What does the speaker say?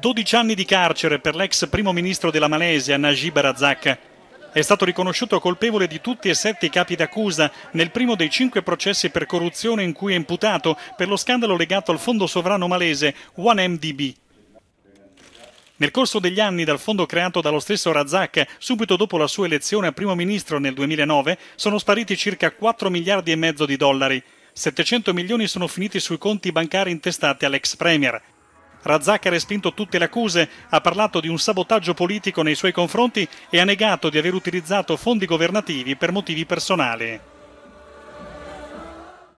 12 anni di carcere per l'ex primo ministro della Malesia Najib Razak. È stato riconosciuto colpevole di tutti e sette i capi d'accusa nel primo dei cinque processi per corruzione in cui è imputato per lo scandalo legato al fondo sovrano malese 1MDB. Nel corso degli anni dal fondo creato dallo stesso Razak, subito dopo la sua elezione a primo ministro nel 2009, sono spariti circa 4 miliardi e mezzo di dollari. 700 milioni sono finiti sui conti bancari intestati all'ex premier. Razzacchi ha respinto tutte le accuse, ha parlato di un sabotaggio politico nei suoi confronti e ha negato di aver utilizzato fondi governativi per motivi personali.